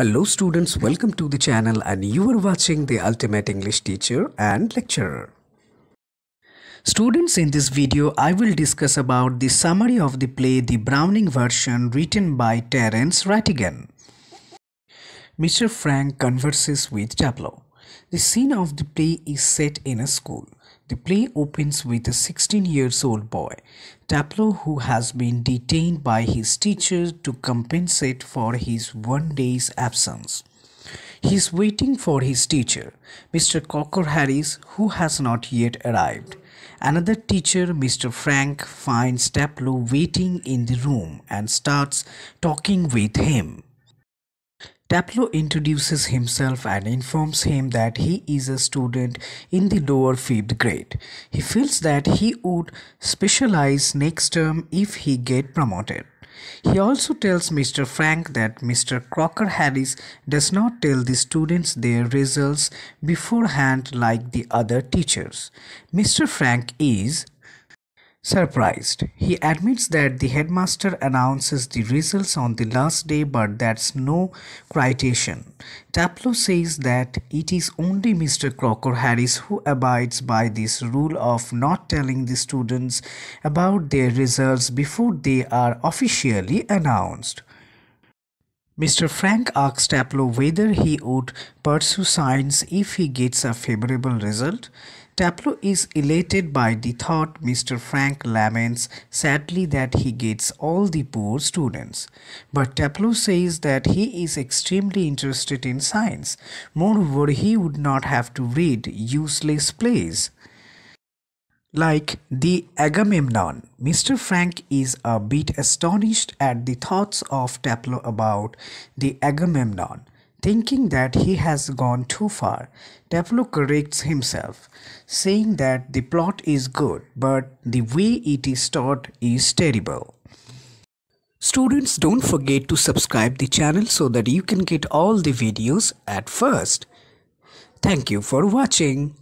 Hello students, welcome to the channel and you are watching the Ultimate English Teacher and Lecturer. Students, in this video, I will discuss about the summary of the play The Browning Version written by Terence Rattigan. Mr. Frank converses with Tableau. The scene of the play is set in a school. The play opens with a 16 years old boy, Taplow, who has been detained by his teacher to compensate for his one day's absence. He is waiting for his teacher, Mr. Cocker Harris, who has not yet arrived. Another teacher, Mr. Frank, finds Taplow waiting in the room and starts talking with him. Taplow introduces himself and informs him that he is a student in the lower fifth grade. He feels that he would specialize next term if he get promoted. He also tells Mr. Frank that Mr. Crocker Harris does not tell the students their results beforehand like the other teachers. Mr. Frank is Surprised, he admits that the headmaster announces the results on the last day, but that's no critation. Taplow says that it is only Mr. Crocker Harris who abides by this rule of not telling the students about their results before they are officially announced. Mr. Frank asks Taplow whether he would pursue science if he gets a favorable result. Taplow is elated by the thought Mr. Frank laments sadly that he gets all the poor students. But Taplow says that he is extremely interested in science. Moreover, he would not have to read useless plays. Like the Agamemnon, Mr. Frank is a bit astonished at the thoughts of Taplow about the Agamemnon. Thinking that he has gone too far, Teplo corrects himself, saying that the plot is good but the way it is taught is terrible. Students don't forget to subscribe the channel so that you can get all the videos at first. Thank you for watching.